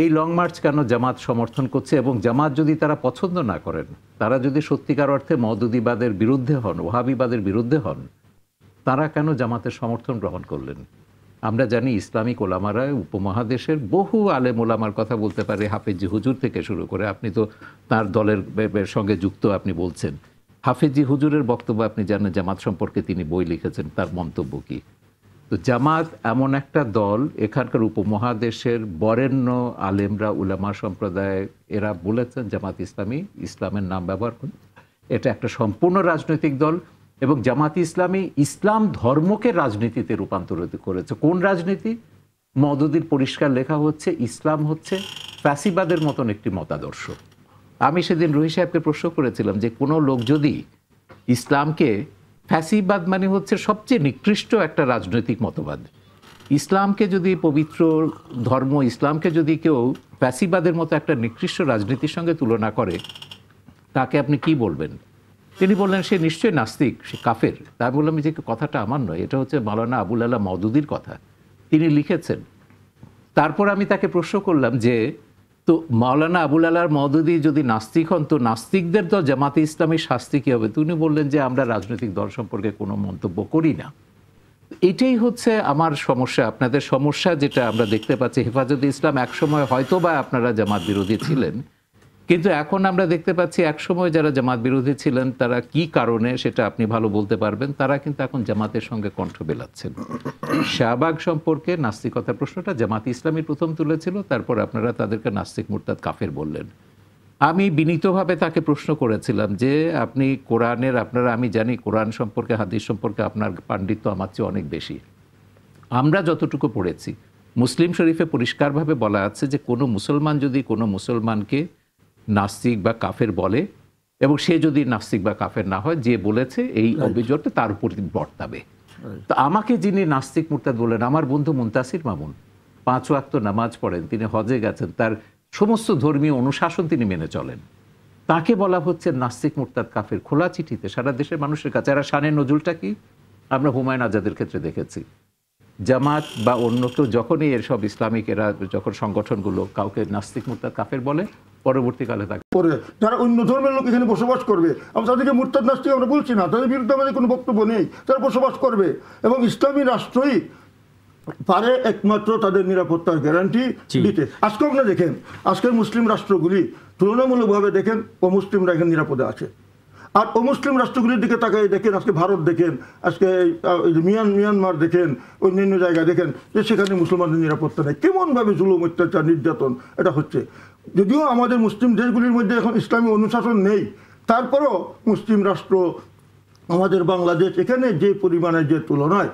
এই long March কেন জামাত সমর্থন করছে এবং জামাত যদি তারা পছন্দ না করেন তারা যদি সত্যিকার অর্থে মদুদিবাদের বিরুদ্ধে হন ওহাবিবাদের বিরুদ্ধে হন তারা কেন জামাতের সমর্থন গ্রহণ করলেন আমরা জানি ইসলামিক ওলামারা উপমহাদেশের বহু আলেম ওলামার কথা বলতে পারে হাফেজি হুজুর থেকে শুরু করে আপনি তো তার দলের সঙ্গে যুক্ত আপনি বলছেন হাফেজি হুজুরের বক্তব্য আপনি জানেন জামাত সম্পর্কে তিনি বই লিখেছেন তার মন্তব্য কী তো জামাত এমন একটা দল এখানকার উপমহাদেশের বরেণ্য আলেমরা উলামা সম্প্রদায় এরা বলেছেন জামাত ইসলামী ইসলামের নাম ব্যবহার করুন এটা একটা সম্পূর্ণ রাজনৈতিক দল এবং জামাত ইসলামী ইসলাম ধর্মকে রাজনীতিতে রূপান্তরিত করেছে কোন রাজনীতি মদদির পরিষ্কার লেখা হচ্ছে ইসলাম হচ্ছে ফ্যাসিবাদের মতন একটি মতাদর্শ আমি সেদিন রোহি সাহেবকে প্রশ্ন করেছিলাম যে কোনো লোক যদি ইসলামকে ফ্যাসিবাদ মানে হচ্ছে সবচেয়ে নিকৃষ্ট একটা রাজনৈতিক মতবাদ ইসলামকে যদি পবিত্র ধর্ম ইসলামকে যদি কেউ ফ্যাসিবাদের মতো একটা নিকৃষ্ট রাজনীতির সঙ্গে তুলনা করে তাকে আপনি কি বলবেন তিনি বললেন সে নিশ্চয়ই নাস্তিক সে কাফের তা বললাম মানে যে কথাটা আমার নয় এটা হচ্ছে মালানা আবুল আল্লাহ মদুদির কথা তিনি লিখেছেন তারপর আমি তাকে প্রশ্ন করলাম যে তো মাওলানা আবুল আলার মদুদি যদি নাস্তিক হন তো নাস্তিকদের তো জামাতে ইসলামের শাস্তি কী হবে তিনি বললেন যে আমরা রাজনৈতিক দল সম্পর্কে কোনো মন্তব্য করি না এটাই হচ্ছে আমার সমস্যা আপনাদের সমস্যা যেটা আমরা দেখতে পাচ্ছি হেফাজতে ইসলাম একসময় হয়তো বা আপনারা জামাত বিরোধী ছিলেন কিন্তু এখন আমরা দেখতে পাচ্ছি একসময় যারা জামাত বিরোধী ছিলেন তারা কি কারণে সেটা আপনি ভালো বলতে পারবেন তারা কিন্তু এখন জামাতের সঙ্গে কণ্ঠ বেলাচ্ছেন শাহবাগ সম্পর্কে নাস্তিকতার প্রশ্নটা জামাত ইসলামী প্রথম তুলেছিল তারপর আপনারা তাদেরকে নাস্তিক মুরতাদ কাফের বললেন আমি বিনীতভাবে তাকে প্রশ্ন করেছিলাম যে আপনি কোরআনের আপনারা আমি জানি কোরআন সম্পর্কে হাদিস সম্পর্কে আপনার পাণ্ডিত্য আমার চেয়ে অনেক বেশি আমরা যতটুকু পড়েছি মুসলিম শরীফে পরিষ্কারভাবে বলা আছে যে কোনো মুসলমান যদি কোনো মুসলমানকে নাস্তিক বা কাফের বলে এবং সে যদি নাস্তিক বা কাফের না হয় যে বলেছে এই অভিযোগটা তার উপর বর্তাবে তো আমাকে যিনি নাস্তিক মুরতাদ বলেন আমার বন্ধু মুন্তাসির মামুন পাঁচ ওয়াক্ত নামাজ পড়েন তিনি হজে গেছেন তার সমস্ত ধর্মীয় অনুশাসন তিনি মেনে চলেন তাকে বলা হচ্ছে নাস্তিক মুরতাদ কাফের খোলা চিঠিতে সারা দেশের মানুষের কাছে এরা সানের নজুলটা কি আমরা হুমায়ুন আজাদের ক্ষেত্রে দেখেছি জামাত বা অন্য কেউ যখনই এসব ইসলামিক এরা যখন সংগঠনগুলো কাউকে নাস্তিক মুরতাদ কাফের বলে পরবর্তীকালে থাকে যারা অন্য ধর্মের লোক এখানে বসবাস করবে আমরা তাদেরকে মুরতাদ নাস্তিক আমরা বলছি না তাদের বিরুদ্ধে আমাদের কোনো বক্তব্য নেই তারা বসবাস করবে এবং ইসলামী রাষ্ট্রই পারে একমাত্র তাদের নিরাপত্তার গ্যারান্টি দিতে আজকে আপনারা দেখেন আজকের মুসলিম রাষ্ট্রগুলি তুলনামূলকভাবে দেখেন অমুসলিমরা এখানে নিরাপদে আছে আর অমুসলিম রাষ্ট্রগুলির দিকে তাকে দেখেন আজকে ভারত দেখেন আজকে মিয়ান মিয়ানমার দেখেন অন্যান্য জায়গা দেখেন যে সেখানে মুসলমানদের নিরাপত্তা নেই কেমনভাবে জুলুম অত্যাচার নির্যাতন এটা হচ্ছে যদিও আমাদের মুসলিম দেশগুলির মধ্যে এখন ইসলামী অনুশাসন নেই তারপরও মুসলিম রাষ্ট্র আমাদের বাংলাদেশ এখানে যে পরিমাণে যে তুলনায়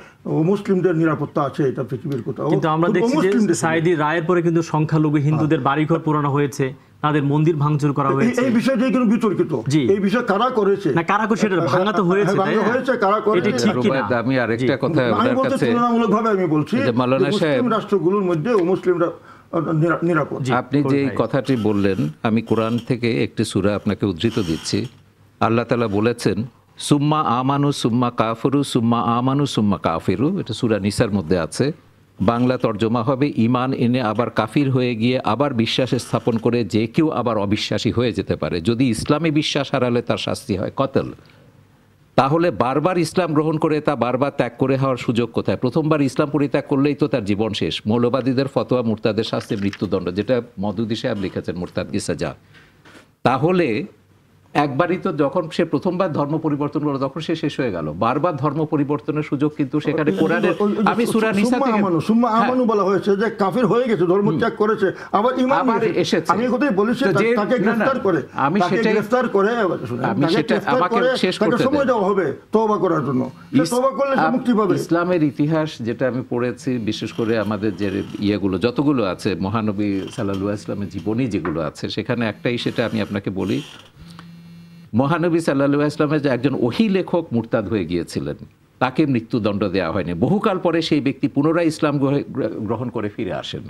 মুসলিমদের নিরাপত্তা আছে এটা পৃথিবীর কোথাও কিন্তু আমরা দেখছি যে সাইদি রায়ের পরে কিন্তু সংখ্যালঘু হিন্দুদের হ্যাঁ। বাড়িঘর পুরানো হয়েছে তাদের মন্দির ভাঙচুর করা হয়েছে এই বিষয়টি কিন্তু বিতর্কিত এই বিষয় কারা করেছে না কারা করেছে সেটা ভাঙা তো হ্যাঁ, হয়েছে ভাঙা হ্যাঁ। হয়েছে কারা করেছে এটা ঠিক কিনা আমি আরেকটা কথা ওদের কাছে আমি বলছি যে মাওলানা সাহেব মুসলিম রাষ্ট্রগুলোর মধ্যে ও মুসলিমরা নিরাপদ আপনি যে কথাটি বললেন আমি কোরআন থেকে একটি সুরা আপনাকে উদ্ধৃত দিচ্ছি আল্লাহ তালা বলেছেন সুম্মা আমানু সুম্মা কাফরু সুম্মা আমানু সুম্মা কাফিরু এটা সুরা নিসার মধ্যে আছে বাংলা তর্জমা হবে ইমান এনে আবার কাফির হয়ে গিয়ে আবার বিশ্বাসে স্থাপন করে যে কেউ আবার অবিশ্বাসী হয়ে যেতে পারে যদি ইসলামী বিশ্বাস হারালে তার শাস্তি হয় কতল তাহলে বারবার ইসলাম গ্রহণ করে তা বারবার ত্যাগ করে হওয়ার সুযোগ কোথায় প্রথমবার ইসলাম পরিত্যাগ করলেই তো তার জীবন শেষ মৌলবাদীদের ফতোয়া মুরতাদের শাস্তি মৃত্যুদণ্ড যেটা মধুদিশে লিখেছেন মোর্তাদ ইসাজা তাহলে একবারই তো যখন সে প্রথমবার ধর্ম পরিবর্তন করলো তখন সে শেষ হয়ে গেল বারবার ধর্ম পরিবর্তনের সুযোগ কিন্তু সেখানে কোরআনের আমি সুরা নিসা থেকে আমানু সুম্মা হ্যাঁ। আমানু বলা হয়েছে যে কাফির হয়ে গেছে ধর্ম ত্যাগ করেছে আবার এসেছে আমি কোথায় বলেছি তাকে গ্রেফতার করে আমি সেটা গ্রেফতার করে আমি সেটা আমাকে শেষ করতে সময় দেওয়া হবে তওবা করার জন্য তওবা করলে সে মুক্তি পাবে ইসলামের ইতিহাস যেটা আমি পড়েছি বিশেষ করে আমাদের যে ইয়েগুলো যতগুলো আছে মহানবী সাল্লাল্লাহু আলাইহি জীবনী যেগুলো আছে সেখানে একটাই সেটা আমি আপনাকে বলি মহানবী সাল্লা ইসলামের যে একজন ওহি লেখক মুরতাদ হয়ে গিয়েছিলেন তাকে মৃত্যুদণ্ড দেওয়া হয়নি বহুকাল পরে সেই ব্যক্তি পুনরায় ইসলাম গ্রহণ করে ফিরে আসেন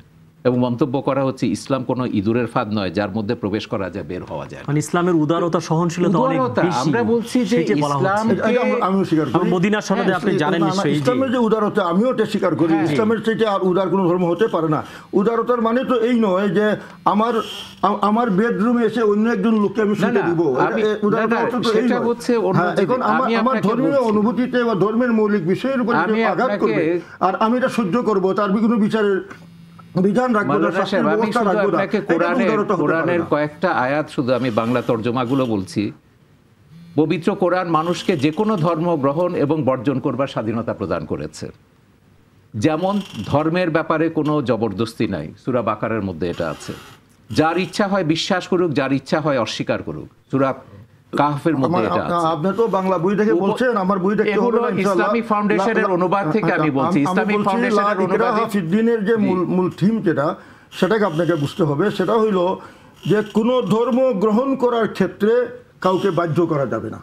এবং মন্তব্য করা হচ্ছে ইসলাম কোনো ইঁদুরের ফাঁদ নয় যার মধ্যে প্রবেশ করা যায় বের হওয়া যায় মানে ইসলামের উদারতা সহনশীলতা অনেক বেশি আমরা বলছি যে ইসলাম আমি স্বীকার করি সনদে হ্যাঁ, আপনি জানেন নিশ্চয়ই ইসলামের যে উদারতা আমিও এটা স্বীকার করি হ্যাঁ। ইসলামের আর উদার কোনো ধর্ম হতে পারে না উদারতার মানে তো এই নয় যে আমার আমার বেডরুমে এসে অন্য একজন লোককে আমি দিব উদারতা তো এই নয় হচ্ছে হ্যাঁ, এখন আমার ধর্মীয় অনুভূতিতে বা ধর্মের মৌলিক বিষয়ের উপর আঘাত করবে আর আমি এটা সহ্য করব তার কোনো বিচারের কয়েকটা আয়াত শুধু আমি বাংলা তর্জমাগুলো বলছি পবিত্র কোরআন মানুষকে যে কোনো ধর্ম গ্রহণ এবং বর্জন করবার স্বাধীনতা প্রদান করেছে যেমন ধর্মের ব্যাপারে কোনো জবরদস্তি নাই সুরা বাকারের মধ্যে এটা আছে যার ইচ্ছা হয় বিশ্বাস করুক যার ইচ্ছা হয় অস্বীকার করুক সুরা কাহফের মধ্যে এটা আছে আপনি তো বাংলা বই বলছেন আমার বই হবে না ইসলামিক ফাউন্ডেশনের অনুবাদ থেকে আমি বলছি ইসলামিক ফাউন্ডেশনের যে মূল মূল থিম যেটা সেটাকে আপনাকে বুঝতে হবে সেটা হইল যে ধর্ম গ্রহণ করার ক্ষেত্রে কাউকে বাধ্য করা যাবে না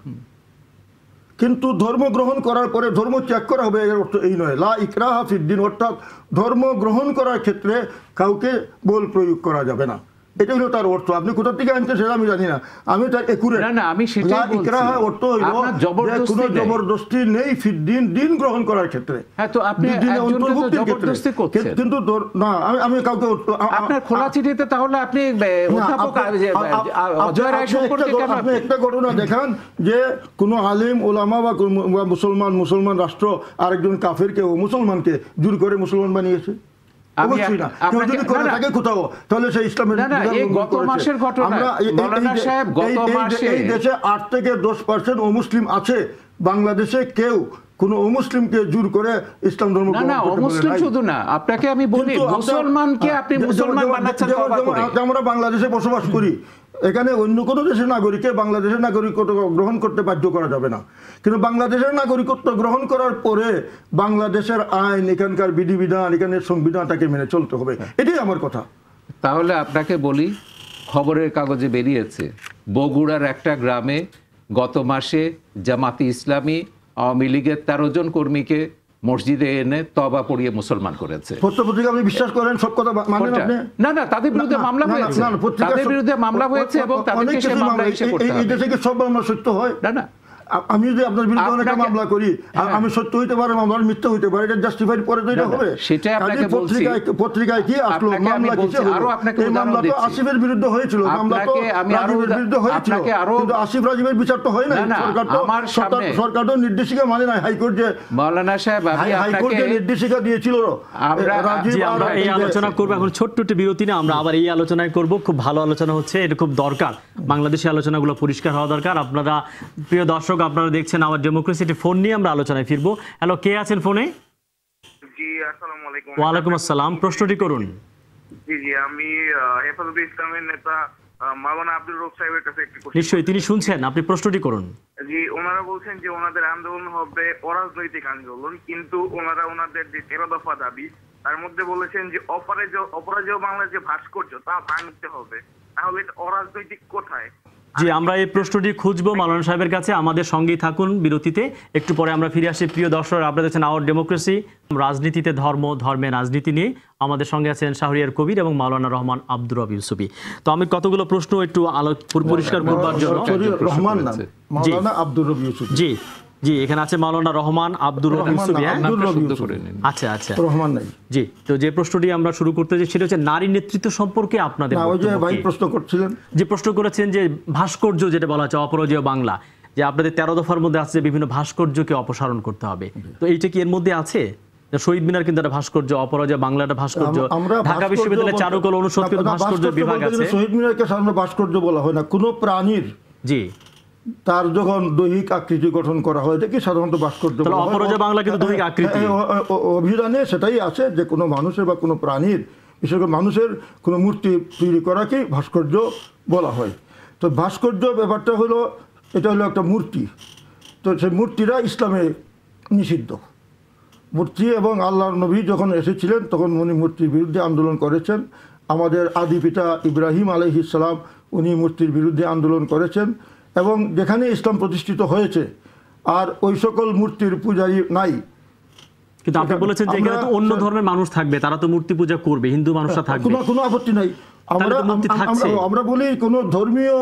কিন্তু ধর্ম গ্রহণ করার পরে ধর্ম ত্যাগ করা হবে এর অর্থ এই নয় লা ইকরা হাফিদ্দিন অর্থাৎ ধর্ম গ্রহণ করার ক্ষেত্রে কাউকে বল প্রয়োগ করা যাবে না এটা হলো তার অর্থ আপনি থেকে আনছেন সেটা আমি জানি না আমি তার একুরে না না আমি সেটাই বলছি অর্থ হলো কোনো জবরদস্তি নেই দিন গ্রহণ করার ক্ষেত্রে হ্যাঁ তো আপনি জবরদস্তি করছেন কিন্তু না আমি আমি কাউকে আপনার খোলা চিঠিতে তাহলে আপনি অধ্যাপক অজয় রায় সম্পর্কে কেন আপনি একটা ঘটনা দেখান যে কোনো আলিম ওলামা বা মুসলমান মুসলমান রাষ্ট্র আরেকজন কাফেরকে ও মুসলমানকে জোর করে মুসলমান বানিয়েছে আট থেকে পার্সেন্ট আছে বাংলাদেশে কেউ কোন অমুসলিমকে জোর করে ইসলাম ধর্ম না অমুসলিম শুধু না আপনাকে আমি বলি মুসলমানকে আপনি হ্যাঁ, মুসলমান বানাচ্ছেন আমরা বাংলাদেশে বসবাস করি এখানে অন্য কোনো দেশের নাগরিককে বাংলাদেশের নাগরিকত্ব গ্রহণ করতে বাধ্য করা যাবে না কিন্তু বাংলাদেশের নাগরিকত্ব গ্রহণ করার পরে বাংলাদেশের আইন এখানকার বিধিবিধান এখানের সংবিধানটাকে মেনে চলতে হবে এটাই আমার কথা তাহলে আপনাকে বলি খবরের কাগজে বেরিয়েছে বগুড়ার একটা গ্রামে গত মাসে জামাতি ইসলামী আওয়ামী লীগের তেরো জন কর্মীকে মসজিদে এনে তবা পড়িয়ে মুসলমান করেছে আপনি বিশ্বাস করেন সব কথা মানেন আপনি না না তাদের বিরুদ্ধে মামলা হয়েছে তাদের বিরুদ্ধে মামলা হয়েছে এবং তাদেরকে সে মামলা হিসেবে করতে হবে এই দেশে সব মামলা সত্য হয় না না আমি যদি আপনার বিরুদ্ধে অনেক মামলা করি হ্যাঁ। আমি সত্য হইতে পারে আমার মিথ্যা হইতে পারে এটা জাস্টিফাইড করে তো এটা হবে সেটা আপনাকে বলছি পত্রিকায় কি আসলো মামলা কি ছিল আরো আপনাকে মামলা তো আসিফের বিরুদ্ধে হয়েছিল মামলা তো আমি আরো বিরুদ্ধে হয়েছিল কিন্তু আসিফ রাজীবের বিচার তো হয় না সরকার তো আমার সরকার তো নির্দেশিকা মানে না হাইকোর্ট যে মাওলানা সাহেব আমি হাইকোর্ট যে নির্দেশিকা দিয়েছিল আমরা আমরা এই আলোচনা করব এখন ছোট্ট একটু বিরতি না আমরা আবার এই আলোচনায় করব খুব ভালো আলোচনা হচ্ছে এটা খুব দরকার বাংলাদেশি আলোচনাগুলো পরিষ্কার হওয়া দরকার আপনারা প্রিয় দর্শক দর্শক আপনারা দেখছেন আমার ডেমোক্রেসিটি ফোন নিয়ে আমরা আলোচনায় ফিরবো হ্যালো কে আছেন ফোনে ওয়ালাইকুম আসসালাম প্রশ্নটি করুন তিনি শুনছেন আপনি প্রশ্নটি করুন জি ওনারা বলছেন যে ওনাদের আন্দোলন হবে অরাজনৈতিক আন্দোলন কিন্তু ওনারা ওনাদের যে তেরো দফা দাবি তার মধ্যে বলেছেন যে অপরাজেয় অপরাজেয় বাংলার যে ভাস্কর্য তা ভাঙতে হবে তাহলে অরাজনৈতিক কোথায় জি আমরা এই প্রশ্নটি খুঁজবো মালান সাহেবের কাছে আমাদের সঙ্গেই থাকুন বিরতিতে একটু পরে আমরা ফিরে আসি প্রিয় দর্শক আপনারা দেখছেন আওয়ার ডেমোক্রেসি রাজনীতিতে ধর্ম ধর্মে রাজনীতি নিয়ে আমাদের সঙ্গে আছেন শাহরিয়ার কবির এবং মাওলানা রহমান আব্দুর রব ইউসুফি তো আমি কতগুলো প্রশ্ন একটু আলো পরিষ্কার করবার জন্য রহমান জি জি এখানে আছে মাওলানা রহমান আব্দুর রহিম সুবি হ্যাঁ? আব্দুর রহিম আচ্ছা আচ্ছা রহমান নাই জি তো যে প্রশ্নটি আমরা শুরু করতে সেটা হচ্ছে নারী নেতৃত্ব সম্পর্কে আপনাদের ওই যে ভাই প্রশ্ন করছিলেন যে প্রশ্ন করেছেন যে ভাস্কর্য যেটা বলা হচ্ছে অপরাজেয় বাংলা যে আপনাদের তেরো দফার মধ্যে আছে বিভিন্ন ভাস্কর্যকে অপসারণ করতে হবে তো এইটা কি এর মধ্যে আছে শহীদ মিনার কিন্তু একটা ভাস্কর্য অপরাজয় বাংলাটা ভাস্কর্য ঢাকা বিশ্ববিদ্যালয়ের চারুকলা অনুষদ কিন্তু ভাস্কর্য বিভাগ আছে শহীদ মিনারকে সাধারণত ভাস্কর্য বলা হয় না কোনো প্রাণীর জি তার যখন দৈহিক আকৃতি গঠন করা হয় দেখি সাধারণত ভাস্কর্য হ্যাঁ, হ্যাঁ, অভিধানে সেটাই আছে যে কোনো মানুষের বা কোনো প্রাণীর বিশেষ করে মানুষের কোনো মূর্তি তৈরি করাকেই ভাস্কর্য বলা হয় তো ভাস্কর্য ব্যাপারটা হলো এটা হলো একটা মূর্তি তো সেই মূর্তিরা ইসলামে নিষিদ্ধ মূর্তি এবং আল্লাহর নবী যখন এসেছিলেন তখন উনি মূর্তির বিরুদ্ধে আন্দোলন করেছেন আমাদের আদি পিতা ইব্রাহিম ইসলাম উনি মূর্তির বিরুদ্ধে আন্দোলন করেছেন এবং যেখানে ইসলাম প্রতিষ্ঠিত হয়েছে আর ওই সকল মূর্তির পূজারি নাই কিন্তু আপনি বলেছেন যে এখানে তো অন্য ধর্মের মানুষ থাকবে তারা তো মূর্তি পূজা করবে হিন্দু মানুষরা হ্যাঁ, থাকবে কোনো কোনো আপত্তি নাই আমরা আমরা বলি কোনো ধর্মীয়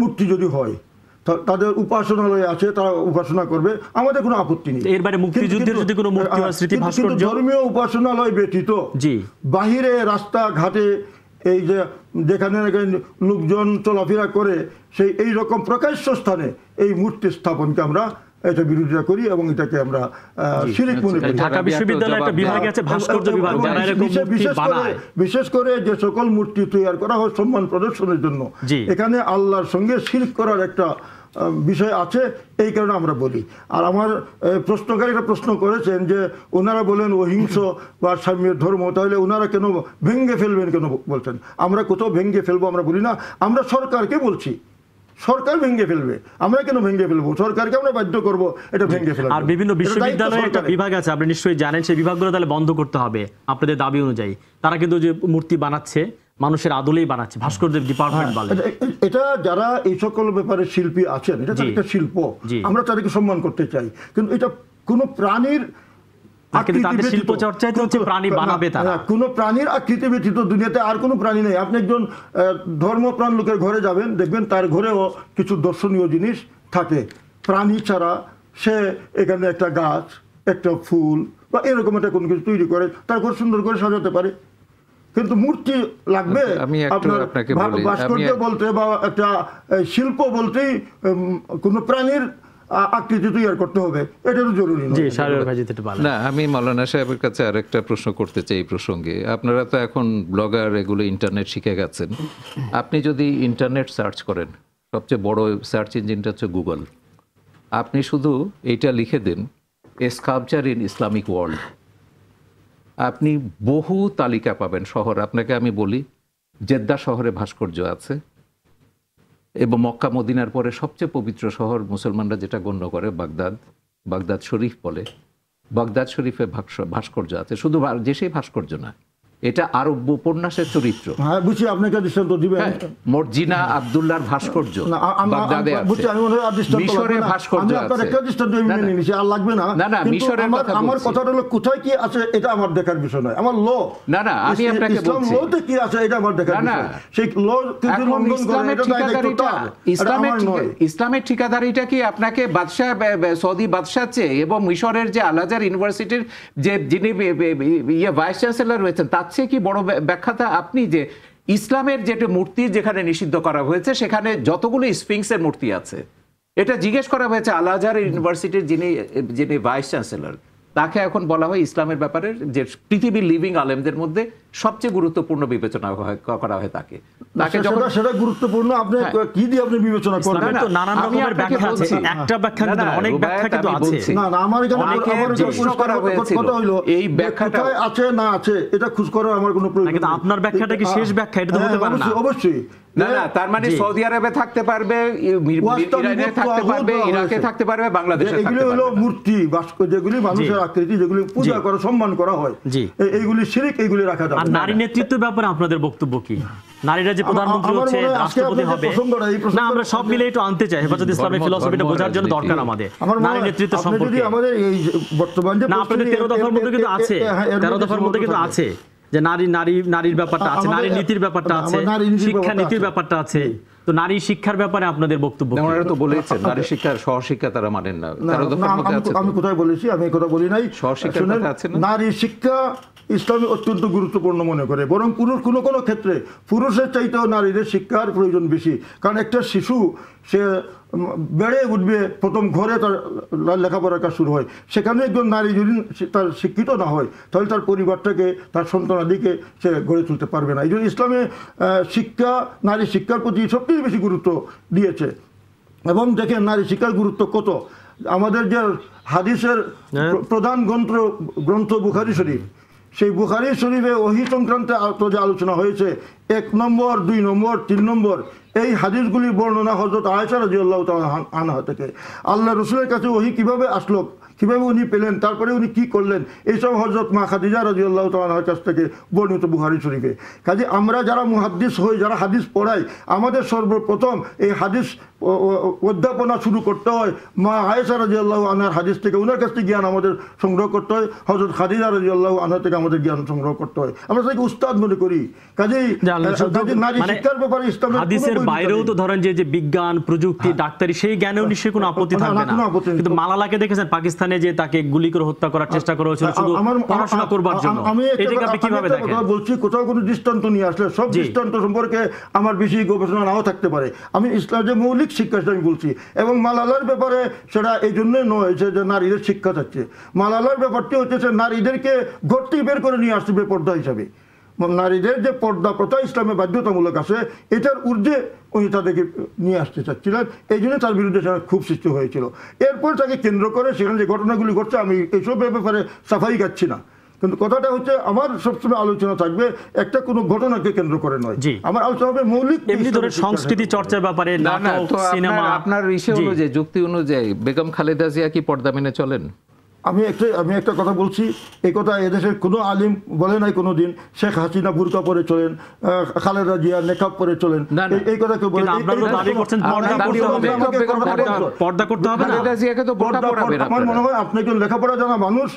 মূর্তি যদি হয় তাদের উপাসনালয় আছে তারা উপাসনা করবে আমাদের কোনো আপত্তি নেই এর বাইরে মুক্তিযুদ্ধের যদি কোনো মূর্তি হয় হ্যাঁ, স্মৃতি ভাস্কর্য ধর্মীয় উপাসনালয় ব্যতীত জি বাহিরে রাস্তা ঘাটে এই যে যেখানে লোকজন চলাফেরা করে সেই এই রকম প্রকাশ্য স্থানে এই মূর্তি স্থাপনকে আমরা এটা বিরোধিতা করি এবং এটাকে আমরা শিরিক মনে মানে করি ঢাকা বিশ্ববিদ্যালয় একটা বিভাগ আছে ভাস্কর্য বিভাগ যারা এরকম বিশেষ করে বিশেষ করে যে সকল মূর্তি তৈরি করা হয় সম্মান প্রদর্শনের জন্য এখানে আল্লাহর সঙ্গে শিরক করার একটা বিষয় আছে এই কারণে আমরা বলি আর আমার প্রশ্নকারীরা প্রশ্ন করেছেন যে ওনারা বলেন অহিংস বা সাম্যের ধর্ম তাহলে ওনারা কেন ভেঙ্গে ফেলবেন কেন বলছেন আমরা কোথাও ভেঙ্গে ফেলবো আমরা বলি না আমরা সরকারকে বলছি সরকার ভেঙ্গে ফেলবে আমরা কেন ভেঙ্গে ফেলবো সরকারকে আমরা বাধ্য করব এটা ভেঙ্গে ফেলবো আর বিভিন্ন বিশ্ববিদ্যালয়ের একটা বিভাগ আছে আপনি নিশ্চয়ই জানেন সেই বিভাগগুলো তাহলে বন্ধ করতে হবে আপনাদের দাবি অনুযায়ী তারা কিন্তু যে মূর্তি বানাচ্ছে মানুষের আদলেই বানাচ্ছে ভাস্করদেব ডিপার্টমেন্ট বলে এটা যারা এই সকল ব্যাপারে শিল্পী আছেন এটা একটা শিল্প আমরা তাদেরকে সম্মান করতে চাই কিন্তু এটা কোনো প্রাণীর শিল্প চর্চায় হচ্ছে হ্যাঁ, কোনো প্রাণীর আকৃতি ব্যতীত দুনিয়াতে আর কোনো প্রাণী নেই আপনি একজন ধর্মপ্রাণ লোকের ঘরে যাবেন দেখবেন তার ঘরেও কিছু দর্শনীয় জিনিস থাকে প্রাণী ছাড়া সে এখানে একটা গাছ একটা ফুল বা এরকম একটা কোনো কিছু তৈরি করে তার ঘর সুন্দর করে সাজাতে পারে কিন্তু মূর্তি লাগবে আচ্ছা, আমি আপনাকে ভাস্কর্য বলতে বা একটা শিল্প বলতেই কোনো প্রাণীর আকৃতি তৈরি করতে হবে এটা তো জরুরি না আমি মৌলানা সাহেবের কাছে আরেকটা প্রশ্ন করতে চাই এই প্রসঙ্গে আপনারা তো এখন ব্লগার এগুলো ইন্টারনেট শিখে গেছেন আপনি যদি ইন্টারনেট সার্চ করেন সবচেয়ে বড় সার্চ ইঞ্জিনটা হচ্ছে গুগল আপনি শুধু এইটা লিখে দিন A sculpture in Islamic world আপনি বহু তালিকা পাবেন শহর আপনাকে আমি বলি জেদ্দা শহরে ভাস্কর্য আছে এবং মক্কা মদিনার পরে সবচেয়ে পবিত্র শহর মুসলমানরা যেটা গণ্য করে বাগদাদ বাগদাদ শরীফ বলে বাগদাদ শরীফে ভাস্কর্য আছে শুধু যে সেই ভাস্কর্য না এটা আরব্য উপন্যাসের চরিত্র হ্যাঁ, বুঝছি আপনাকে দৃষ্টান্ত দিবেন হ্যাঁ, মর্জিনা আব্দুল্লাহর ভাস্কর্য মিশরের ভাস্কর্য আমার কথাটা হলো কোথায় কি আছে এটা আমার দেখার বিষয় নয় আমার ল না না আমি আপনাকে বলছি কি আছে এটা আমার দেখার সেই ল কিন্তু লঙ্ঘন করে ইসলামের ইসলামের ঠিকাদারিটা কি আপনাকে বাদশা সৌদি বাদশা চেয়ে এবং মিশরের যে আলাজার ইউনিভার্সিটির যে যিনি ইয়ে ভাইস চ্যান্সেলর রয়েছেন তার আছে কি বড় ব্যাখ্যাটা আপনি যে ইসলামের যেটা মূর্তি যেখানে নিষিদ্ধ করা হয়েছে সেখানে যতগুলো স্পিংসের মূর্তি আছে এটা জিজ্ঞেস করা হয়েছে আল আজহার ইউনিভার্সিটির যিনি যিনি ভাইস চ্যান্সেলর তাকে এখন বলা হয় ইসলামের ব্যাপারে যে পৃথিবীর লিভিং আলেমদের মধ্যে সবচেয়ে গুরুত্বপূর্ণ বিবেচনা করা হয় তাকে তাকে সেটা গুরুত্বপূর্ণ আপনি হ্যাঁ। কি দিয়ে আপনি বিবেচনা করবেন তো নানান রকমের ব্যাখ্যা আছে একটা ব্যাখ্যা অনেক ব্যাখ্যা কিন্তু আছে না না আমার এখানে আমার প্রশ্ন করা হয়েছিল কথা হলো এই ব্যাখ্যাটা আছে না আছে এটা খোঁজ করার আমার কোনো প্রয়োজন কিন্তু আপনার ব্যাখ্যাটা কি হ্যাঁ। শেষ ব্যাখ্যা এটা তো হ্যাঁ, হতে পারে না অবশ্যই না না হ্যাঁ, তার মানে সৌদি আরবে থাকতে পারবে ইরানে থাকতে পারবে ইরাকে থাকতে পারবে বাংলাদেশে হলো মূর্তি যেগুলি মানুষের আকৃতি যেগুলি পূজা করা সম্মান করা হয় এইগুলি শিরিক রাখা যাবে আর নারী নেতৃত্ব ব্যাপারে আপনাদের বক্তব্য কি নারীরা যে প্রধানমন্ত্রী হচ্ছে রাষ্ট্রপতি হবে না আমরা সব মিলে একটু আনতে চাই হেফাজত ইসলামের ফিলসফিটা বোঝার জন্য দরকার আমাদের নারী নেতৃত্ব সম্পর্কে আমাদের এই বর্তমান যে না আপনাদের 13 দফার মধ্যে কিন্তু আছে 13 দফার মধ্যে কিন্তু আছে যে নারী নারী নারীর ব্যাপারটা আছে নারী নীতির ব্যাপারটা আছে শিক্ষা নীতির ব্যাপারটা আছে তো নারী শিক্ষার ব্যাপারে আপনাদের বক্তব্য ওনারা তো বলেছেন আচ্ছা। নারী শিক্ষা সহশিক্ষা তারা মানেন না আমি কোথায় বলেছি আমি কথা বলি নাই সহশিক্ষা আছে না নারী শিক্ষা ইসলামী অত্যন্ত গুরুত্বপূর্ণ মনে করে বরং পুরুষ কোনো কোনো ক্ষেত্রে পুরুষের চাইতেও নারীদের শিক্ষার প্রয়োজন বেশি কারণ একটা শিশু সে বেড়ে উঠবে প্রথম ঘরে তার লেখাপড়ার কাজ শুরু হয় সেখানে একজন নারী যদি তার শিক্ষিত না হয় তাহলে তার পরিবারটাকে তার সন্তানাদিকে সে গড়ে তুলতে পারবে না এই জন্য ইসলামে শিক্ষা নারী শিক্ষার প্রতি সবচেয়ে বেশি গুরুত্ব দিয়েছে এবং দেখেন নারী শিক্ষার গুরুত্ব কত আমাদের যে হাদিসের হ্যাঁ। প্রধান গ্রন্থ গ্রন্থ বুখারি শরীফ সেই বুখারি শরীফে ওহি সংক্রান্ত যে আলোচনা হয়েছে এক নম্বর দুই নম্বর তিন নম্বর এই হাদিসগুলি বর্ণনা হজরত আয়সা রাজিউল্লাহ আনহা থেকে আল্লাহ রসুলের কাছে ওহি কিভাবে আসলো কীভাবে উনি পেলেন তারপরে উনি কি করলেন এইসব হজরত মা খাদিজা রাজিউল্লাহ তালার কাছ থেকে বর্ণিত বুহারি শরীফে কাজে আমরা যারা মুহাদ্দিস হই যারা হাদিস পড়াই আমাদের সর্বপ্রথম এই হাদিস অধ্যাপনা শুরু করতে হয় মা আয়েসা রাজিউল্লাহ আনার হাদিস থেকে ওনার কাছ থেকে জ্ঞান আমাদের সংগ্রহ করতে হয় হজরত খাদিজা রাজিউল্লাহ আনহার থেকে আমাদের জ্ঞান সংগ্রহ করতে হয় আমরা তাকে উস্তাদ মনে করি কাজেই নারী মানে শিক্ষার ব্যাপারে ইসলামের হাদিসের বাইরেও তো ধরেন যে বিজ্ঞান প্রযুক্তি হ্যাঁ। ডাক্তারি সেই জ্ঞানে নিশ্চয়ই কোনো আপত্তি থাকবে না কিন্তু মালালাকে দেখেছেন পাকিস্তান স্থানে যে তাকে গুলি করে হত্যা করার চেষ্টা করা হয়েছিল শুধু পড়াশোনা করবার জন্য এটাকে আপনি কিভাবে দেখেন বলছি কোথাও কোনো দৃষ্টান্ত নিয়ে আসলে সব দৃষ্টান্ত সম্পর্কে আমার বেশি গবেষণা নাও থাকতে পারে আমি ইসলাম যে মৌলিক শিক্ষা সেটা আমি বলছি এবং মালালার ব্যাপারে সেটা এই জন্যই নয় যে নারীদের শিক্ষা থাকছে মালালার ব্যাপারটি হচ্ছে সে নারীদেরকে ঘর বের করে নিয়ে আসছে পর্দা হিসাবে নারীদের যে পর্দা প্রথা ইসলামে বাধ্যতামূলক আছে এটার ঊর্ধ্বে উনি তাদেরকে নিয়ে আসতে চাচ্ছিলেন এই জন্য তার বিরুদ্ধে তারা খুব সৃষ্টি হয়েছিল এরপর তাকে কেন্দ্র করে সেখানে যে ঘটনাগুলি ঘটছে আমি এইসব ব্যাপারে সাফাই গাচ্ছি না কিন্তু কথাটা হচ্ছে আমার সবসময় আলোচনা থাকবে একটা কোনো ঘটনাকে কেন্দ্র করে নয় জি আমার আলোচনা হবে মৌলিক এমনি ধরে সংস্কৃতি চর্চার ব্যাপারে নাটক সিনেমা আপনার ইসে অনুযায়ী যুক্তি অনুযায়ী বেগম খালেদা জিয়া কি পর্দা মেনে চলেন আমি একটা আমি একটা কথা বলছি এই কথা এদেশের কোনো আলিম বলে নাই কোনো দিন শেখ হাসিনা বুরকা পরে চলেন খালেদা জিয়া নেকাব পরে চলেন এই কথা কেউ বলে পর্দা করতে হবে আমার মনে হয় আপনি একজন লেখাপড়া জানা মানুষ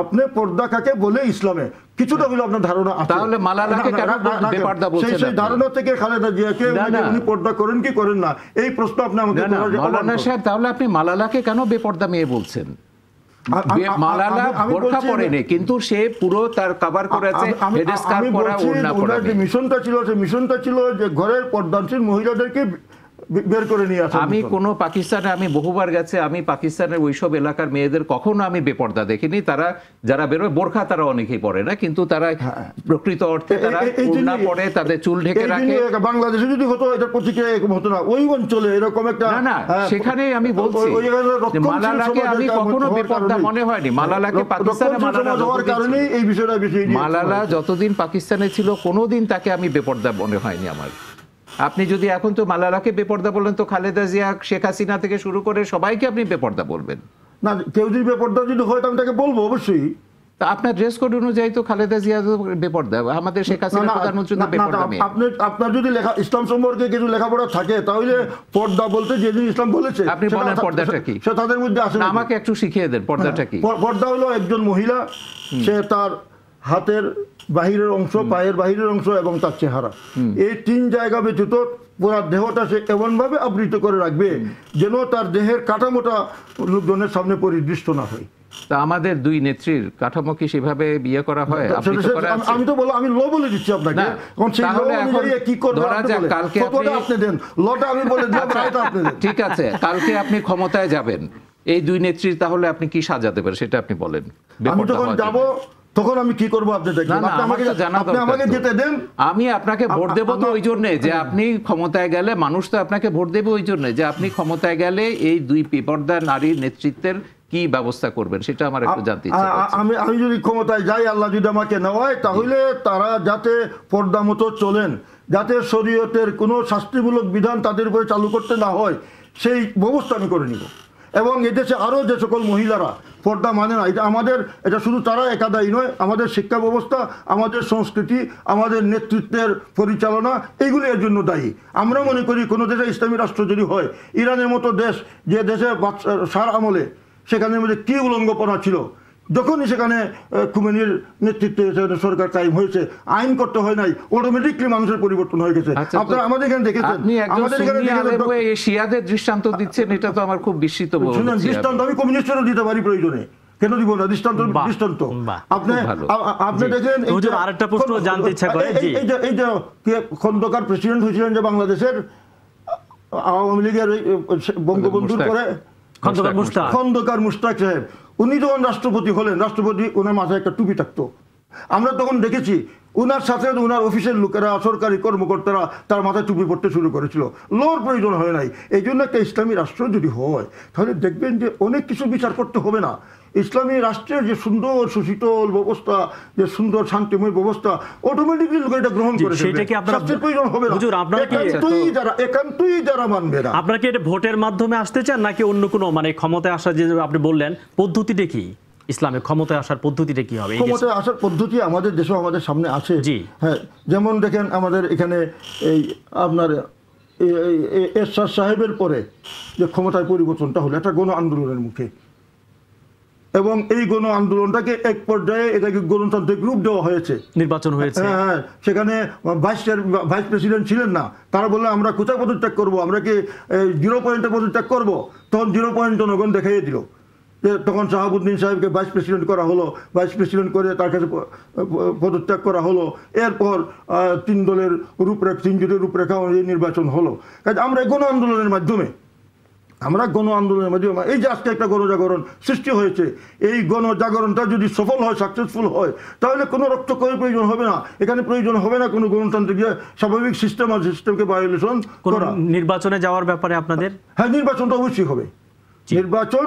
আপনি পর্দা কাকে বলে ইসলামে কিছুটা হলো আপনার ধারণা আছে তাহলে মালালাকে কেন বেপর্দা বলছেন সেই ধারণা থেকে খালেদা জিয়াকে উনি পর্দা করেন কি করেন না এই প্রশ্ন আপনি আমাকে মালালা সাহেব তাহলে আপনি মালালাকে কেন বেপর্দা মেয়ে বলছেন কিন্তু সে পুরো তার করেছে মিশনটা ছিল সে মিশনটা ছিল যে ঘরের পর্দানশীল মহিলাদেরকে বের করে নিয়ে আসা আমি কোনো পাকিস্তানে আমি বহুবার গেছে আমি পাকিস্তানের ওইসব এলাকার মেয়েদের কখনো আমি বেপর্দা দেখিনি তারা যারা হয় বোরখা তারা অনেকেই পরে না কিন্তু তারা হ্যাঁ। প্রকৃত অর্থে তারা ওড়না পরে তাদের চুল ঢেকে রাখে বাংলাদেশে যদি হতো এটা প্রতিক্রিয়া এরকম হতো না ওই অঞ্চলে এরকম একটা না না হ্যাঁ, সেখানে আমি বলছি মালালাকে আমি কখনো বেপর্দা মনে হয়নি মালালাকে পাকিস্তানে মালালা হওয়ার কারণে এই বিষয়টা বেশি মালালা যতদিন পাকিস্তানে ছিল কোনোদিন তাকে আমি বেপর্দা মনে হয়নি আমার আপনি যদি এখন তো মালালাকে বেপর্দা বললেন তো খালেদা জিয়া শেখ হাসিনা থেকে শুরু করে সবাইকে আপনি বেপর্দা বলবেন না কেউ যদি বেপর্দা যদি হয় আমি তাকে বলবো অবশ্যই আপনার ড্রেস কোড অনুযায়ী তো খালেদা জিয়া বেপর্দা আমাদের শেখ হাসিনা প্রধানমন্ত্রী বেপর্দা মেয়ে আপনি আপনার যদি লেখা ইসলাম সম্পর্কে কিছু লেখাপড়া থাকে তাহলে পর্দা বলতে যে ইসলাম বলেছে আপনি বলেন পর্দাটা কি সে তাদের মধ্যে আসলে আমাকে একটু শিখিয়ে দেন পর্দাটা হ্যাঁ, কি পর্দা হলো একজন মহিলা সে তার হাতের বাহিরের অংশ পায়ের বাহিরের অংশ এবং তার চেহারা এই তিন জায়গা ব্যতীত পুরা দেহটা সে এমনভাবে আবৃত করে রাখবে যেন তার দেহের কাঠামোটা লোকজনের সামনে পরিদৃষ্ট না হয় তা আমাদের দুই নেত্রীর কাঠামো কি সেভাবে বিয়ে করা হয় আমি তো বলো আমি ল বলে দিচ্ছি আপনাকে কি কালকে আপনি দেন লটা আমি বলে আচ্ছা, আপনি ঠিক আছে কালকে আপনি ক্ষমতায় যাবেন এই দুই নেত্রীর তাহলে আপনি কি সাজাতে পারেন সেটা আপনি বলেন আমি যাবো তখন আমি কি করবো আমি আপনাকে ভোট দেব তো ওই জন্য যে আপনি ক্ষমতায় গেলে মানুষ তো আপনাকে ভোট দেবে ওই জন্য যে আপনি ক্ষমতায় গেলে এই দুই বিপর্দা নারীর নেতৃত্বের কি ব্যবস্থা করবেন সেটা আমার একটু জানতে আমি আমি যদি ক্ষমতায় যাই আল্লাহ যদি আমাকে নেওয়ায় তাহলে তারা যাতে পর্দা মতো চলেন যাতে শরীয়তের কোনো শাস্তিমূলক বিধান তাদের উপরে চালু করতে না হয় সেই ব্যবস্থা আমি করে নিব এবং এদেশে আরও যে সকল মহিলারা পর্দা মানে না এটা আমাদের এটা শুধু তারা একাদায়ী নয় আমাদের শিক্ষা ব্যবস্থা আমাদের সংস্কৃতি আমাদের নেতৃত্বের পরিচালনা এইগুলি এর জন্য দায়ী আমরা মনে করি কোনো দেশে ইসলামী রাষ্ট্র যদি হয় ইরানের মতো দেশ যে দেশে সার আমলে সেখানের মধ্যে কী উলঙ্গপনা ছিল যখনই সেখানে খুমেনির নেতৃত্বে সেখানে সরকার কায়েম হয়েছে আইন করতে হয় নাই অটোমেটিকলি মানুষের পরিবর্তন হয়ে গেছে আচ্ছা, আপনারা আমাদের এখানে দেখেছেন শিয়াদের দৃষ্টান্ত দিচ্ছেন এটা তো আমার খুব বিস্মিত শুনুন দৃষ্টান্ত আমি কমিউনিস্টেরও দিতে পারি প্রয়োজনে কেন দিব না দৃষ্টান্ত দৃষ্টান্ত আপনি আপনি দেখেন আরেকটা প্রশ্ন জানতে ইচ্ছা করে এই যে এই যে খন্দকার প্রেসিডেন্ট হয়েছিলেন যে বাংলাদেশের আওয়ামী লীগের বঙ্গবন্ধুর পরে খন্দকার মুস্তাক খন্দকার মুস্তাক সাহেব উনি যখন রাষ্ট্রপতি হলেন রাষ্ট্রপতি ওনার মাথায় একটা টুপি থাকতো আমরা তখন দেখেছি ওনার সাথে ওনার অফিসের লোকেরা সরকারি কর্মকর্তারা তার মাথায় টুপি পড়তে শুরু করেছিল লোর প্রয়োজন হয় নাই এই জন্য একটা ইসলামী রাষ্ট্র যদি হয় তাহলে দেখবেন যে অনেক কিছু বিচার করতে হবে না ইসলামী রাষ্ট্রের যে সুন্দর সুশীতল ব্যবস্থা যে সুন্দর শান্তিময় ব্যবস্থা অটোমেটিকলি এটা গ্রহণ করে সেটা কি আপনারা প্রয়োজন হবে না হুজুর আপনারা কি একান্তই যারা একান্তই যারা মানবে না আপনারা কি এটা ভোটের মাধ্যমে আসতে চান নাকি অন্য কোনো মানে ক্ষমতায় আসার যে আপনি বললেন পদ্ধতিটা কি ইসলামে ক্ষমতায় আসার পদ্ধতিটা কি হবে ক্ষমতায় আসার পদ্ধতি আমাদের দেশে আমাদের সামনে আছে জি হ্যাঁ যেমন দেখেন আমাদের এখানে এই আপনার এরশাদ সাহেবের পরে যে ক্ষমতায় পরিবর্তনটা হলো একটা গণ আন্দোলনের মুখে এবং এই গণ আন্দোলনটাকে এক পর্যায়ে এটাকে গণতান্ত্রিক রূপ দেওয়া হয়েছে নির্বাচন হয়েছে হ্যাঁ, হ্যাঁ সেখানে ভাইস ভাইস প্রেসিডেন্ট ছিলেন না তারা বললেন আমরা কোথায় পদত্যাগ করবো আমরা কি জিরো পয়েন্টে পদত্যাগ করবো তখন জিরো পয়েন্ট জনগণ দেখাই দিল তখন শাহাবুদ্দিন সাহেবকে ভাইস প্রেসিডেন্ট করা হলো ভাইস প্রেসিডেন্ট করে তার কাছে পদত্যাগ করা হলো এরপর তিন দলের রূপরেখা তিন জুটের রূপরেখা অনুযায়ী নির্বাচন হলো কাজ আমরা গণ আন্দোলনের মাধ্যমে আমরা গণ আন্দোলনের মাধ্যমে এই যে আজকে একটা গণজাগরণ সৃষ্টি হয়েছে এই গণজাগরণটা যদি সফল হয় সাকসেসফুল হয় তাহলে কোনো রক্তক্ষয়ের প্রয়োজন হবে না এখানে প্রয়োজন হবে না কোনো গণতান্ত্রিক ইয়ে, স্বাভাবিক সিস্টেম আর সিস্টেমকে ভায়োলেশন নির্বাচনে যাওয়ার ব্যাপারে আপনাদের হ্যাঁ নির্বাচনটা অবশ্যই হবে নির্বাচন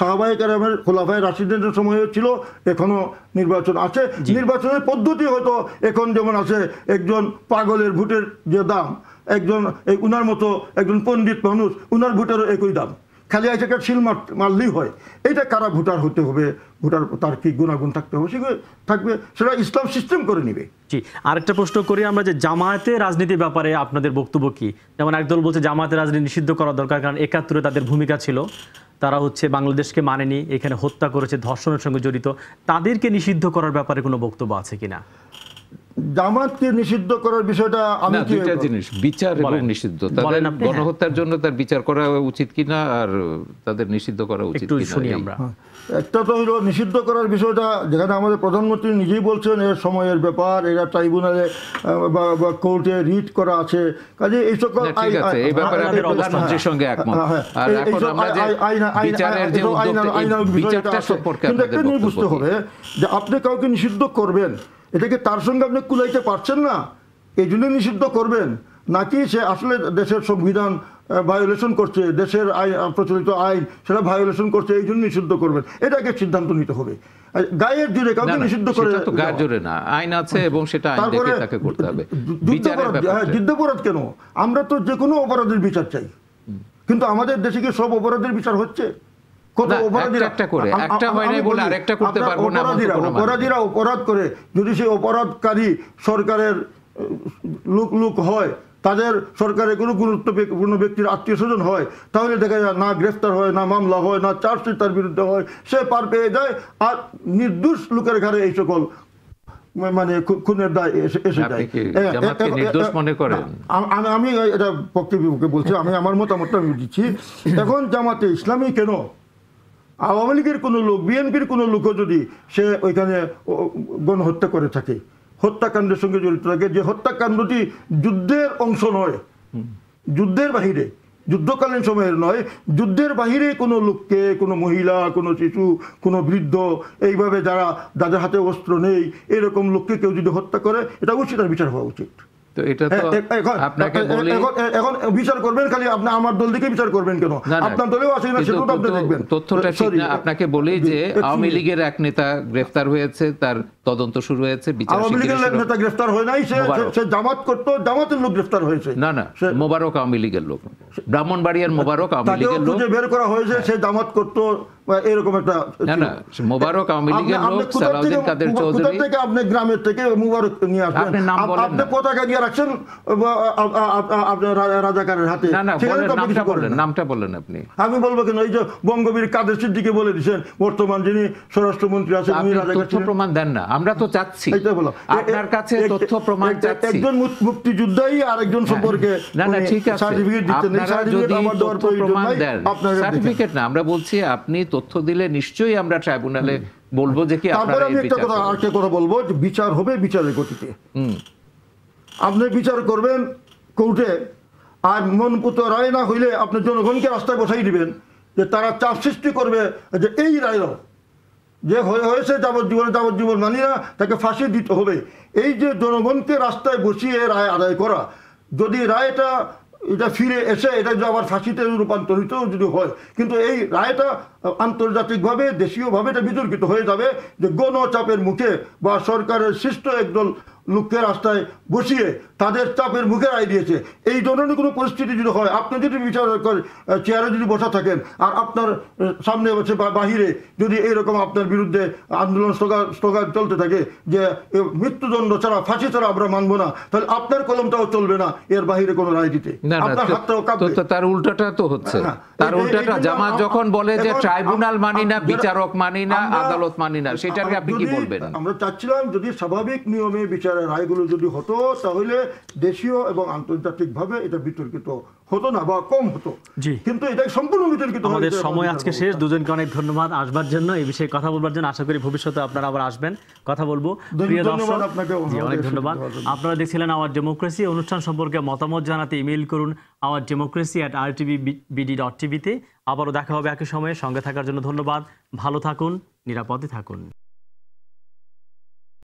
সাহাবাই কারামের খোলাফায় রাশিদের সময় ছিল এখনো নির্বাচন আছে নির্বাচনের পদ্ধতি হয়তো এখন যেমন আছে একজন পাগলের ভোটের যে দাম একজন উনার মতো একজন পণ্ডিত মানুষ উনার ভোটেরও একই দাম খালি এই শিল মারলেই হয় এটা কারা ভোটার হতে হবে ভোটার তার কি গুণাগুণ থাকতে হবে সেগুলো থাকবে সেটা ইসলাম সিস্টেম করে নিবে জি আরেকটা প্রশ্ন করি আমরা যে জামায়াতে রাজনীতির ব্যাপারে আপনাদের বক্তব্য কি যেমন একদল বলছে জামায়াতে রাজনীতি নিষিদ্ধ করা দরকার কারণ একাত্তরে তাদের ভূমিকা ছিল তারা হচ্ছে বাংলাদেশকে মানেনি এখানে হত্যা করেছে ধর্ষণের সঙ্গে জড়িত তাদেরকে নিষিদ্ধ করার ব্যাপারে কোনো বক্তব্য আছে কিনা জামাতকে নিষিদ্ধ করার বিষয়টা আমি দুইটা জিনিস বিচার এবং নিষিদ্ধ তাদের গণহত্যার জন্য তার বিচার করা উচিত কিনা আর তাদের নিষিদ্ধ করা উচিত শুনি আমরা হ্যাঁ। একটা তো হলো নিষিদ্ধ করার বিষয়টা যেখানে আমাদের প্রধানমন্ত্রী নিজেই বলছেন এর সময়ের ব্যাপার এরা ট্রাইব্যুনালে বা কোর্টে রিট করা আছে কাজে এই সকল বিচারটা সম্পর্কে কিন্তু বুঝতে হবে যে আপনি কাউকে নিষিদ্ধ করবেন এটাকে তার সঙ্গে আপনি কুলাইতে পারছেন না এই জন্য নিষিদ্ধ করবেন নাকি সে আসলে দেশের সংবিধান ভায়োলেশন করছে দেশের আইন প্রচলিত আইন সেটা ভায়োলেশন করছে এই জন্য নিষিদ্ধ করবেন এটাকে সিদ্ধান্ত নিতে হবে গায়ের জোরে কাউকে নিষিদ্ধ করে গায়ের জোরে না আইন আছে এবং সেটা আইন দেখে তাকে করতে হবে বিচারের হ্যাঁ, যুদ্ধাপরাধ কেন আমরা তো যে কোনো অপরাধের বিচার চাই কিন্তু আমাদের দেশে কি সব অপরাধের বিচার হচ্ছে মানে। অপরাধীরা অপরাধ করে যদি সেই অপরাধকারী সরকারের হয় তাদের সরকারের কোনো গুরুত্বপূর্ণ ব্যক্তির আত্মীয় স্বজন হয় তাহলে দেখা যায় না গ্রেফতার হয় না মামলা হয় না চার্জশিট তার বিরুদ্ধে হয় সে পার পেয়ে যায় আর নির্দোষ লোকের ঘরে এই সকল মানে খুনের দায় এসে যায় আমি এটা পক্ষে বিপক্ষে বলছি আমি আমার মতামতটা আমি দিচ্ছি এখন জামাতে ইসলামী কেন আওয়ামী লীগের কোনো লোক বিএনপির কোনো লোকও যদি সে ওইখানে গণহত্যা করে থাকে হত্যাকাণ্ডের সঙ্গে জড়িত থাকে যে হত্যাকাণ্ডটি যুদ্ধের অংশ নয় যুদ্ধের বাহিরে যুদ্ধকালীন সময়ের নয় যুদ্ধের বাহিরে কোনো লোককে কোনো মহিলা কোনো শিশু কোনো বৃদ্ধ এইভাবে যারা যাদের হাতে অস্ত্র নেই এরকম লোককে কেউ যদি হত্যা করে এটা অবশ্যই তার বিচার হওয়া উচিত আপনাকে বলি যে আওয়ামী লীগের এক নেতা গ্রেফতার হয়েছে তার তদন্ত শুরু হয়েছে আওয়ামী লীগের নেতা গ্রেফতার হয় নাই সে সে জামাত করতো জামাতের লোক গ্রেফতার হয়েছে না না মোবারক আওয়ামী লীগের লোক ব্রাহ্মণবাড়িয়ার মোবারক আওয়ামী লীগের লোক বের করা হয়েছে সে জামাত করতো আমি বলবো কেন এই যে বঙ্গবীর কাদের সিদ্দিকে বলে দিচ্ছেন বর্তমান যিনি স্বরাষ্ট্রমন্ত্রী আছেন উনি প্রমাণ দেন না আমরা তো চাচ্ছি আপনার কাছে তথ্য প্রমাণ একজন মুক্তিযোদ্ধাই আরেকজন সম্পর্কে সার্টিফিকেট দিচ্ছেন সার্টিফিকেট সার্টিফিকেট না আমরা বলছি আপনি তথ্য দিলে নিশ্চয়ই আমরা ট্রাইব্যুনালে বলবো যে কি তারপরে কথা বলবো যে বিচার হবে বিচারের গতিতে আপনি বিচার করবেন কোর্টে আর মনপুত রায় না হইলে আপনি জনগণকে রাস্তায় বসাই দিবেন যে তারা চাপ সৃষ্টি করবে যে এই রায় দাও যে হয়েছে যাবজ্জীবন যাবজ্জীবন মানি না তাকে ফাঁসি দিতে হবে এই যে জনগণকে রাস্তায় বসিয়ে রায় আদায় করা যদি রায়টা এটা ফিরে এসে এটা যদি আবার ফাঁসিতে রূপান্তরিত যদি হয় কিন্তু এই রায়টা আন্তর্জাতিকভাবে দেশীয়ভাবে এটা বিতর্কিত হয়ে যাবে যে গণচাপের মুখে বা সরকারের সৃষ্ট একদল লোককে রাস্তায় বসিয়ে তাদের চাপের মুখে রায় দিয়েছে এই ধরনের কোনো পরিস্থিতি যদি হয় আপনি যদি বিচার চেয়ারে যদি বসা থাকেন আর আপনার সামনে বসে বা বাহিরে যদি এইরকম আপনার বিরুদ্ধে আন্দোলন স্লোগান স্লোগান চলতে থাকে যে মৃত্যুদণ্ড ছাড়া ফাঁসি ছাড়া আমরা মানব না তাহলে আপনার কলমটাও চলবে না এর বাহিরে কোনো রায় দিতে আপনার হাতটাও কাঁপবে তার উল্টাটা তো হচ্ছে তার উল্টাটা জামাত যখন বলে যে ট্রাইব্যুনাল মানি না বিচারক মানি না আদালত মানি না সেটাকে আপনি কি বলবেন আমরা চাচ্ছিলাম যদি স্বাভাবিক নিয়মে বিচার রায়গুলো যদি হতো তাহলে দেশীয় এবং আন্তর্জাতিকভাবে এটা বিতর্কিত হতো না বা কম হতো কিন্তু এটা সম্পূর্ণ বিতর্কিত আমাদের সময় আজকে শেষ দুজনকে অনেক ধন্যবাদ আসবার জন্য এই বিষয়ে কথা বলবার জন্য আশা করি ভবিষ্যতে আপনারা আবার আসবেন কথা বলবো অনেক ধন্যবাদ আপনারা দেখছিলেন আওয়ার ডেমোক্রেসি অনুষ্ঠান সম্পর্কে মতামত জানাতে ইমেল করুন our democracy at R TV BD dot টিভিতে আবারও দেখা হবে একই সময়ে সঙ্গে থাকার জন্য ধন্যবাদ ভালো থাকুন নিরাপদে থাকুন